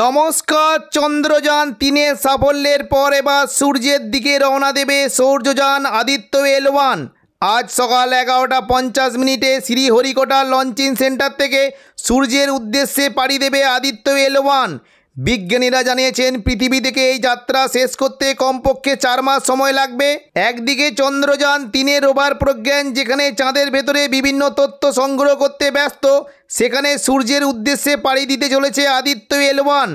নমস্কার চন্দ্রযান তিনে সাফল্যের পর এবার সূর্যের দিকে রওনা দেবে সৌর্যযান আদিত্য এল ওয়ান আজ সকাল এগারোটা পঞ্চাশ মিনিটে শ্রীহরিকোটা লঞ্চিং সেন্টার থেকে সূর্যের উদ্দেশ্যে পাড়ি দেবে আদিত্য এল ওয়ান বিজ্ঞানীরা জানিয়েছেন পৃথিবী থেকে এই যাত্রা শেষ করতে কমপক্ষে চার মাস সময় লাগবে একদিকে চন্দ্রযান তিনের রোভার প্রজ্ঞান যেখানে চাঁদের ভেতরে বিভিন্ন তথ্য সংগ্রহ করতে ব্যস্ত সেখানে সূর্যের উদ্দেশ্যে পাড়ি দিতে চলেছে আদিত্য এল ওয়ান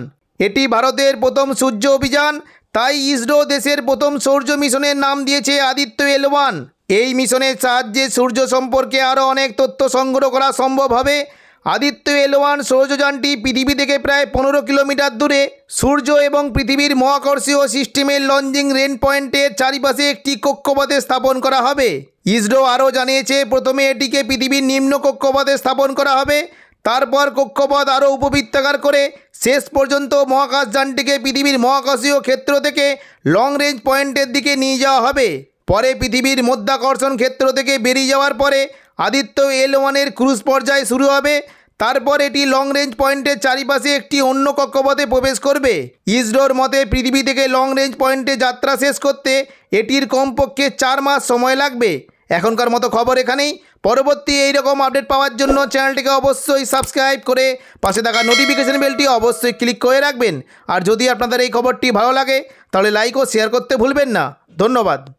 এটি ভারতের প্রথম সূর্য অভিযান তাই ইসরো দেশের প্রথম সৌর্য মিশনের নাম দিয়েছে আদিত্য এল ওয়ান এই মিশনের সাহায্যে সূর্য সম্পর্কে আরও অনেক তথ্য সংগ্রহ করা সম্ভব হবে আদিত্য এলোয়ান ওয়ান সৌরযানটি পৃথিবী থেকে প্রায় পনেরো কিলোমিটার দূরে সূর্য এবং পৃথিবীর মহাকর্ষীয় সিস্টেমের লঞ্চিং রেন পয়েন্টের চারিপাশে একটি কক্ষপথে স্থাপন করা হবে ইসরো আরও জানিয়েছে প্রথমে এটিকে পৃথিবীর নিম্ন কক্ষপথে স্থাপন করা হবে তারপর কক্ষপথ আরও উপবৃত্তাকার করে শেষ পর্যন্ত মহাকাশযানটিকে পৃথিবীর মহাকাশীয় ক্ষেত্র থেকে লং রেঞ্জ পয়েন্টের দিকে নিয়ে যাওয়া হবে পরে পৃথিবীর মধ্যাকর্ষণ ক্ষেত্র থেকে বেরিয়ে যাওয়ার পরে আদিত্য এল ওয়ানের ক্রুজ পর্যায়ে শুরু হবে তারপর এটি লং রেঞ্জ পয়েন্টের চারিপাশে একটি অন্য কক্ষপথে প্রবেশ করবে ইসরোর মতে পৃথিবী থেকে লং রেঞ্জ পয়েন্টে যাত্রা শেষ করতে এটির কমপক্ষে চার মাস সময় লাগবে এখনকার মতো খবর এখানেই পরবর্তী এই রকম আপডেট পাওয়ার জন্য চ্যানেলটিকে অবশ্যই সাবস্ক্রাইব করে পাশে থাকা নোটিফিকেশান বেলটি অবশ্যই ক্লিক করে রাখবেন আর যদি আপনাদের এই খবরটি ভালো লাগে তাহলে লাইক ও শেয়ার করতে ভুলবেন না ধন্যবাদ